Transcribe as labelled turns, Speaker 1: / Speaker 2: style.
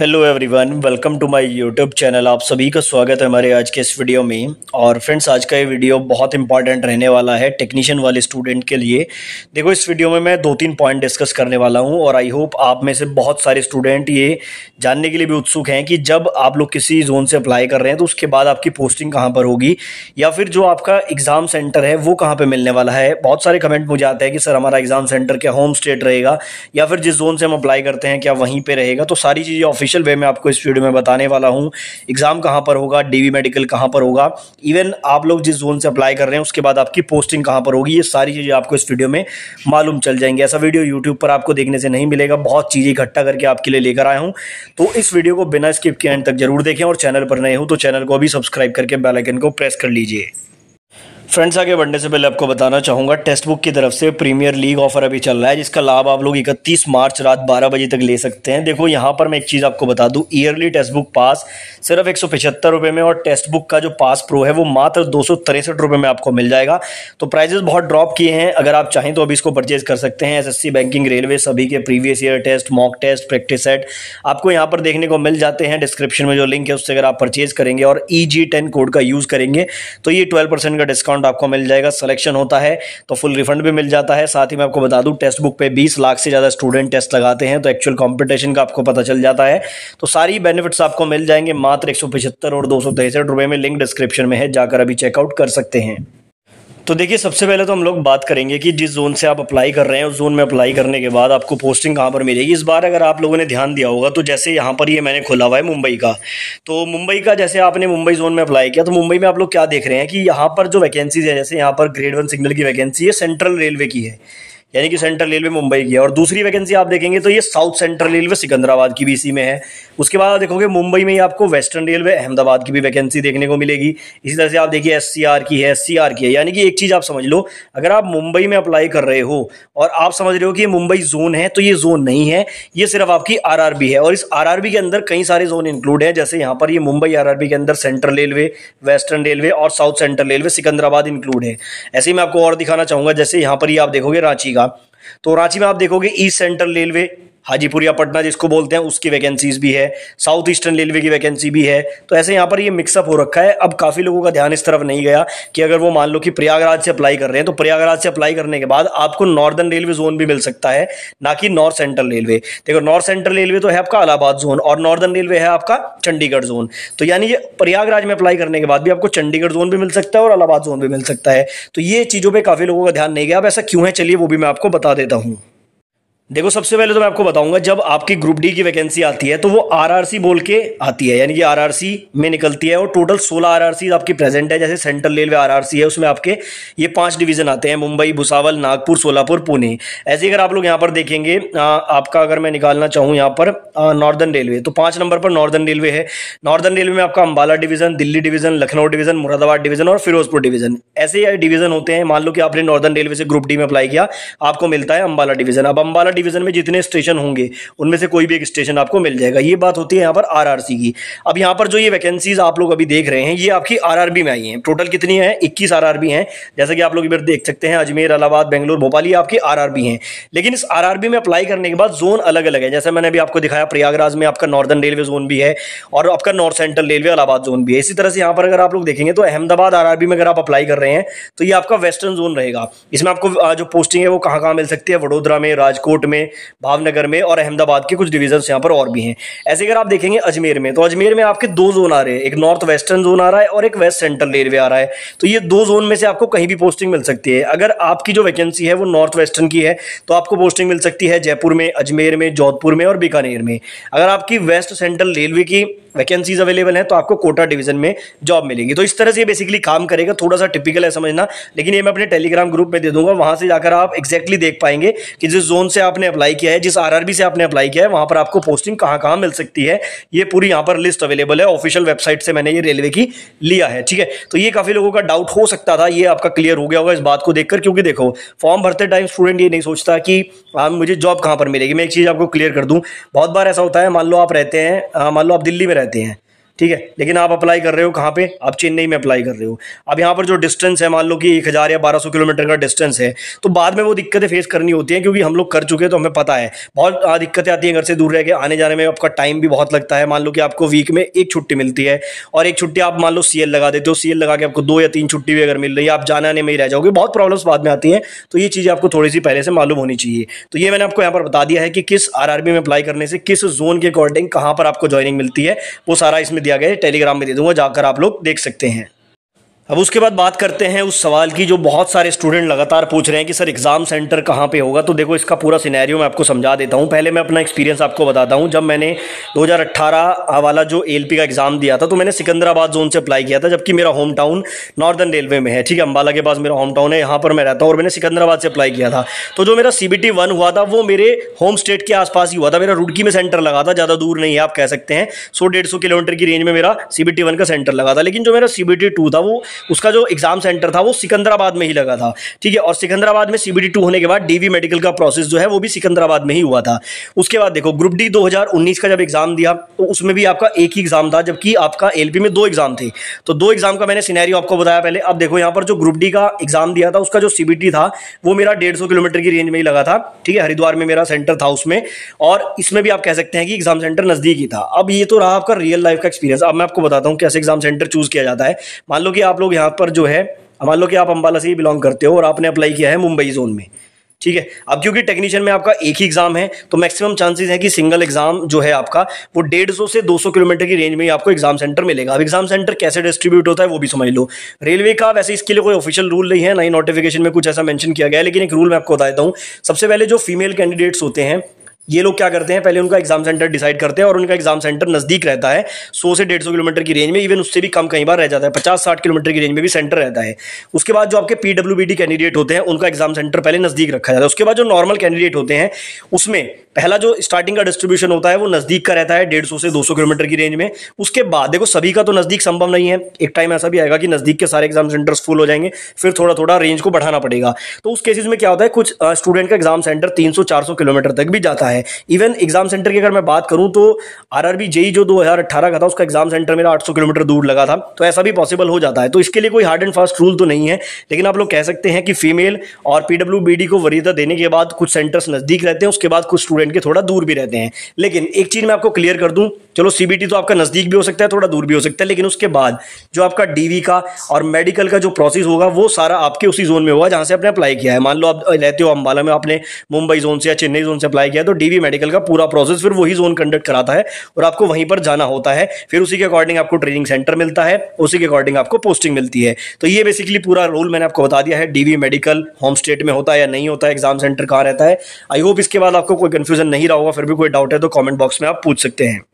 Speaker 1: hello everyone welcome to my YouTube channel आप सभी का स्वागत है हमारे आज के इस वीडियो में और फ्रेंड्स आज का ये वीडियो बहुत इंपॉर्टेंट रहने वाला है टेक्नीशियन वाले स्टूडेंट के लिए देखो इस वीडियो में मैं दो तीन पॉइंट डिस्कस करने वाला हूं और आई होप आप में से बहुत सारे स्टूडेंट ये जानने के लिए भी उत्सुक हैं कि जब आप लोग किसी जोन से अप्लाई कर रहे हैं तो उसके बाद आपकी पोस्टिंग कहाँ पर होगी या फिर जो आपका एग्ज़ाम सेंटर है वो कहाँ पर मिलने वाला है बहुत सारे कमेंट मुझे आते हैं कि सर हमारा एग्ज़ाम सेंटर क्या होम स्टेट रहेगा या फिर जिस जोन से हम अप्लाई करते हैं क्या वहीं पर रहेगा तो सारी चीज़ें ऑफिशियल वे में आपको इस वीडियो में बताने वाला हूँ एग्ज़ाम कहाँ पर होगा डीवी मेडिकल कहाँ पर होगा इवन आप लोग जिस जोन से अप्लाई कर रहे हैं उसके बाद आपकी पोस्टिंग कहाँ पर होगी ये सारी चीज़ें आपको इस वीडियो में मालूम चल जाएंगे ऐसा वीडियो यूट्यूब पर आपको देखने से नहीं मिलेगा बहुत चीज़ें इकट्ठा करके आपके लिए लेकर आया हूँ तो इस वीडियो को बिना स्किप के एंड तक जरूर देखें और चैनल पर नए हो तो चैनल को अभी सब्सक्राइब करके बेलाइकन को प्रेस कर लीजिए फ्रेंड्स आगे बढ़ने से पहले आपको बताना चाहूँगा टेस्ट बुक की तरफ से प्रीमियर लीग ऑफर अभी चल रहा है जिसका लाभ आप लोग 31 मार्च रात 12 बजे तक ले सकते हैं देखो यहाँ पर मैं एक चीज़ आपको बता दूँ ईयरली टेस्ट बुक पास सिर्फ एक सौ में और टेस्ट बुक का जो पास प्रो है वो मात्र दो सौ में आपको मिल जाएगा तो प्राइजेस बहुत ड्रॉप किए हैं अगर आप चाहें तो अभी इसको परचेज कर सकते हैं एस बैंकिंग रेलवे सभी के previous year test mock test practice set आपको यहाँ पर देखने को मिल जाते हैं डिस्क्रिप्शन में जो लिंक है उससे अगर आप परचेज करेंगे और ई e कोड का यूज़ करेंगे तो ये ट्वेल्व का डिस्काउंट रिफंड आपको मिल जाएगा सिलेक्शन होता है तो फुल रिफंड भी मिल जाता है साथ ही मैं आपको बता दूं टेस्ट बुक पे 20 लाख से ज़्यादा स्टूडेंट टेस्ट लगाते हैं तो एक्चुअल कॉम्पिटिशन का आपको पता चल जाता है तो सारी बेनिफिट्स आपको मिल जाएंगे मात्र एक और दो में लिंक डिस्क्रिप्शन में है जाकर अभी चेकआउट कर सकते हैं तो देखिए सबसे पहले तो हम लोग बात करेंगे कि जिस जोन से आप अप्लाई कर रहे हैं उस जोन में अप्लाई करने के बाद आपको पोस्टिंग कहाँ पर मिलेगी इस बार अगर आप लोगों ने ध्यान दिया होगा तो जैसे यहाँ पर ये मैंने खोला हुआ है मुंबई का तो मुंबई का जैसे आपने मुंबई जोन में अप्लाई किया तो मुंबई में आप लोग क्या देख रहे हैं कि यहाँ पर जो वैकेंसीज है जैसे यहाँ पर ग्रेड वन सिग्नल की वैकेंसी है सेंट्रल रेलवे की है यानी कि सेंट्रल रेलवे मुंबई की है और दूसरी वैकेंसी आप देखेंगे तो ये साउथ सेंट्रल रेलवे सिकंदराबाद की बीसी में है उसके बाद आप देखोगे मुंबई में ही आपको वेस्टर्न रेलवे अहमदाबाद की भी वैकेंसी देखने को मिलेगी इसी तरह से आप देखिए एस की है एस की है यानी कि एक चीज़ आप समझ लो अगर आप मुंबई में अप्लाई कर रहे हो और आप समझ रहे हो कि मुंबई जोन है तो ये जोन नहीं है ये सिर्फ आपकी आर है और इस आर के अंदर कई सारे जोन इंक्लूड है जैसे यहाँ पर ये मुंबई आर के अंदर सेंट्रल रेलवे वेस्टर्न रेलवे और south central railway Secunderabad include है ऐसे ही मैं आपको और दिखाना चाहूंगा जैसे यहाँ पर ही आप देखोगे रांची का मिलेगा तो रांची में आप देखोगे ईस्ट सेंट्रल रेलवे हाजीपुर या पटना जिसको बोलते हैं उसकी वैकेंसीज भी है साउथ ईस्टर्न रेलवे की वैकेंसी भी है तो ऐसे यहाँ पर ये मिक्सअप हो रखा है अब काफ़ी लोगों का ध्यान इस तरफ नहीं गया कि अगर वो मान लो कि प्रयागराज से अप्लाई कर रहे हैं तो प्रयागराज से अप्लाई करने के बाद आपको नॉर्दर्न रेलवे जोन भी मिल सकता है ना कि नॉर्थ सेंट्रल रेलवे देखो नॉर्थ सेंट्रल रेलवे तो है आपका अलाहाबाद जोन और नॉर्दर्न रेलवे है आपका चंडीगढ़ जोन तो यानी ये प्रयागराज में अप्लाई करने के बाद भी आपको चंडीगढ़ जोन भी मिल सकता है और अलाहाबाद जोन भी मिल सकता है तो ये चीज़ों पर काफ़ी लोगों का ध्यान नहीं गया अब ऐसा क्यों है चलिए वो भी मैं आपको बता देता हूँ देखो सबसे पहले तो मैं आपको बताऊंगा जब आपकी ग्रुप डी की वैकेंसी आती है तो वो आरआरसी बोल के आती है यानी कि आरआरसी में निकलती है और टोटल 16 आरआरसी आपकी प्रेजेंट है जैसे सेंट्रल रेलवे आरआरसी है उसमें आपके ये पांच डिवीजन आते हैं मुंबई भुसावल नागपुर सोलापुर पुणे ऐसे अगर आप लोग यहाँ पर देखेंगे आ, आपका अगर मैं निकालना चाहूँ यहाँ पर नॉर्दर्न रेलवे तो पांच नंबर पर नॉर्दर्न रेलवे है नॉर्दर्न रेलवे में आपका Ambala division Delhi division Lucknow division Moradabad division और फिरोजपुर डिवीजन ऐसे डिवीजन होते हैं मान लो कि आपने नॉर्दर्न रेलवे से ग्रुप डी में अप्लाई किया आपको मिलता है अंबाला डिवीजन अब अंबाला डिवीज़न में जितने स्टेशन होंगे उनमें से कोई भी एक स्टेशन आपको मिल जाएगा ये बात होती है यहाँ पर आरआरसी की अब यहाँ पर जो ये वैकेंसीज आप लोग अभी देख रहे हैं ये आपकी आर में आई हैं टोटल कितनी है इक्कीस आर हैं जैसे कि आप लोग इधर देख सकते हैं अजमेर अलाहाबाद बेंगलोर भोपाल ये आपकी आर हैं लेकिन इस आर में अप्लाई करने के बाद जोन अलग अलग है जैसे मैंने अभी आपको दिखाया प्रयागराज में आपका नॉर्दर्न रेलवे जोन भी है और आपका north central railway Allahabad zone भी है इसी तरह से यहाँ पर अगर आप लोग देखेंगे तो अहमदाबाद आर में अगर आप अप्लाई कर रहे हैं तो ये आपका वेस्टर्न जोन रहेगा इसमें आपको जो पोस्टिंग है वो कहाँ कहाँ मिल सकती है वडोदरा में राजकोट कोट में भावनगर में और अहमदाबाद के कुछ डिवीजन्स यहाँ पर और भी हैं ऐसे अगर आप देखेंगे अजमेर में तो अजमेर में आपके दो जोन आ रहे हैं एक नॉर्थ वेस्टर्न जोन आ रहा है और एक वेस्ट सेंट्रल रेलवे आ रहा है तो ये दो जोन में से आपको कहीं भी पोस्टिंग मिल सकती है अगर आपकी जो वैकेंसी है वो नॉर्थ वेस्टर्न की है तो आपको पोस्टिंग मिल सकती है जयपुर में अजमेर में जोधपुर में और बीकानेर में अगर आपकी वेस्ट सेंट्रल रेलवे की वैकेंसीज अवेलेबल हैं तो आपको कोटा डिवीजन में जॉब मिलेगी तो इस तरह से ये बेसिकली काम करेगा थोड़ा सा टिपिकल है समझना लेकिन ये मैं अपने टेलीग्राम ग्रुप में दे दूंगा वहां से जाकर आप एक्जैक्टली exactly देख पाएंगे कि जिस जोन से आप आपने अप्लाई किया है जिस आरआरबी से आपने अप्लाई किया है वहां पर आपको पोस्टिंग कहां कहां मिल सकती है ये पूरी यहां पर लिस्ट अवेलेबल है ऑफिशियल वेबसाइट से मैंने ये रेलवे की लिया है ठीक है तो ये काफ़ी लोगों का डाउट हो सकता था ये आपका क्लियर हो गया होगा इस बात को देखकर क्योंकि देखो फॉर्म भरते टाइम स्टूडेंट ये नहीं सोचता कि हाँ, मुझे जॉब कहाँ पर मिलेगी मैं एक चीज़ आपको क्लियर कर दूँ बहुत बार ऐसा होता है मान लो आप रहते हैं हाँ, मान लो आप दिल्ली में रहते हैं ठीक है लेकिन आप अप्लाई कर रहे हो कहाँ पे आप चेन्नई में अप्लाई कर रहे हो अब यहाँ पर जो डिस्टेंस है मान लो कि एक हज़ार या बारह सौ किलोमीटर का डिस्टेंस है तो बाद में वो दिक्कतें फेस करनी होती हैं क्योंकि हम लोग कर चुके हैं तो हमें पता है बहुत हाँ, दिक्कतें आती हैं घर से दूर रह के आने जाने में आपका टाइम भी बहुत लगता है मान लो कि आपको वीक में एक छुट्टी मिलती है और एक छुट्टी आप मान लो सी लगा देते हो सी लगा के आपको दो या तीन छुट्टी भी अगर मिल रही है आप जाने आने में ही रह जाओगे बहुत प्रॉब्लम्स बाद में आती हैं तो ये चीज़ आपको थोड़ी सी पहले से मालूम होनी चाहिए तो ये मैंने आपको यहाँ पर बता दिया है कि किस आर में अप्लाई करने से किस जोन के अकॉर्डिंग कहाँ पर आपको ज्वाइनिंग मिलती है वो सारा इसमें दिया गया है टेलीग्राम में दे दूंगा जाकर आप लोग देख सकते हैं अब उसके बाद बात करते हैं उस सवाल की जो बहुत सारे स्टूडेंट लगातार पूछ रहे हैं कि सर एग्ज़ाम सेंटर कहाँ पे होगा तो देखो इसका पूरा सिनेरियो मैं आपको समझा देता हूँ पहले मैं अपना एक्सपीरियंस आपको बताता हूँ जब मैंने 2018 वाला जो एलपी का एग्ज़ाम दिया था तो मैंने सिकंदराबाद जोन से अप्लाई किया था जबकि मेरा होम टाउन नॉर्दर्न रेलवे में है ठीक है अम्बाला के पास मेरा होम टाउन है यहाँ पर मैं रहता हूँ और मैंने सिकंदराबाद से अप्लाई किया था तो जो मेरा सी बी हुआ था वो मेरे होम स्टेट के आसपास ही हुआ था मेरा रुड़की में सेंटर लगा था ज़्यादा दूर नहीं है आप कह सकते हैं सौ डेढ़ किलोमीटर की रेंज में मेरा सी बी का सेंटर लगा था लेकिन जो मेरा सी बी था वो उसका जो एग्ज़ाम सेंटर था वो सिकंदराबाद में ही लगा था ठीक है और सिकंदराबाद में सी टू होने के बाद डी मेडिकल का प्रोसेस जो है वो भी सिकंदराबाद में ही हुआ था उसके बाद देखो ग्रुप डी दो का जब एग्ज़ाम दिया तो उसमें भी आपका एक ही एग्ज़ाम था जबकि आपका एल में दो एग्ज़ाम थे तो दो एग्ज़ाम का मैंने सीनैरियो आपको बताया पहले अब देखो यहाँ पर जो ग्रुप डी का एग्ज़ाम दिया था उसका जो सी था वो मेरा डेढ़ किलोमीटर की रेंज में ही लगा था ठीक है हरिद्वार में मेरा सेंटर था उसमें और इसमें भी आप कह सकते हैं कि एग्ज़ाम सेंटर नज़दीक ही था अब ये तो रहा आपका रियल लाइफ का एक्सपीरियंस अब मैं आपको बताता हूँ कैसे एग्ज़ाम सेंटर चूज़ किया जाता है मान लो कि आप लोग यहाँ पर जो है मान लो कि आप अम्बाला से ही बिलोंग करते हो और आपने अप्लाई किया है मुंबई जोन में ठीक है अब क्योंकि टेक्नीशियन में आपका एक ही एग्जाम है तो मैक्सिमम चांसेस है कि सिंगल एग्जाम जो है आपका वो डेढ़ सौ से दो सौ किलोमीटर की रेंज में ही आपको एग्जाम सेंटर मिलेगा अब एग्जाम सेंटर कैसे डिस्ट्रीब्यूट होता है वो भी समझ लो रेलवे का वैसे इसके लिए कोई ऑफिशियल रूल नहीं है ना ही नोटिफिकेशन में कुछ ऐसा मैंशन किया गया है लेकिन एक रूल मैं आपको बता देता हूँ सबसे पहले जो फीमेल कैंडिडेट्स होते हैं ये लोग क्या करते हैं पहले उनका एग्जाम सेंटर डिसाइड करते हैं और उनका एग्जाम सेंटर नज़दीक रहता है 100 से 150 किलोमीटर की रेंज में इवन उससे भी कम कई बार रह जाता है 50-60 किलोमीटर की रेंज में भी सेंटर रहता है उसके बाद जो आपके पीडब्ल्यूबीडी कैंडिडेट होते हैं उनका एग्जाम सेंटर पहले नज़दीक रखा जाता है उसके बाद जो नॉर्मल कैंडिडेट होते हैं उसमें पहला जो स्टार्टिंग का डिस्ट्रीब्यूशन होता है वो नज़दीक का रहता है डेढ़ से दो किलोमीटर की रेंज में उसके बाद देखो सभी का तो नज़दीक संभव नहीं है एक टाइम ऐसा भी आएगा कि नज़दीक के सारे एग्जाम सेंटर्स फुल हो जाएंगे फिर थोड़ा थोड़ा रेंज को बढ़ाना पड़ेगा तो उस केसेज में क्या होता है कुछ स्टूडेंट का एग्जाम सेंटर तीन सौ किलोमीटर तक भी जाता है है इवन एग्जाम सेंटर की अगर मैं बात करूँ तो आर आर जेई जो 2018 का था उसका एग्जाम सेंटर मेरा 800 किलोमीटर दूर लगा था तो ऐसा भी पॉसिबल हो जाता है तो इसके लिए कोई हार्ड एंड फास्ट रूल तो नहीं है लेकिन आप लोग कह सकते हैं कि फीमेल और पीडब्ल्यू को वरीयता देने के बाद कुछ सेंटर्स नज़दीक रहते हैं उसके बाद कुछ स्टूडेंट के थोड़ा दूर भी रहते हैं लेकिन एक चीज़ मैं आपको क्लियर कर दूँ चलो सीबीटी तो आपका नज़दीक भी हो सकता है थोड़ा दूर भी हो सकता है लेकिन उसके बाद जो आपका डीवी का और मेडिकल का जो प्रोसेस होगा वो सारा आपके उसी जोन में होगा जहाँ से आपने अप्लाई किया है मान लो आप रहते हो अम्बाला में आपने मुंबई जोन से या चेन्नई जोन से अप्लाई किया तो डीवी मेडिकल का पूरा प्रोसेस फिर वही जोन कंडक्ट कराता है और आपको वहीं पर जाना होता है फिर उसी के अकॉर्डिंग आपको ट्रेनिंग सेंटर मिलता है उसी के अकॉर्डिंग आपको पोस्टिंग मिलती है तो ये बेसिकली पूरा रोल मैंने आपको बता दिया है डीवी मेडिकल होम स्टेट में होता है या नहीं होता है एग्जाम सेंटर कहाँ रहता है आई होप इसके बाद आपको कोई कन्फ्यूजन नहीं रहा होगा फिर भी कोई डाउट है तो कॉमेंट बॉक्स में आप पूछ सकते हैं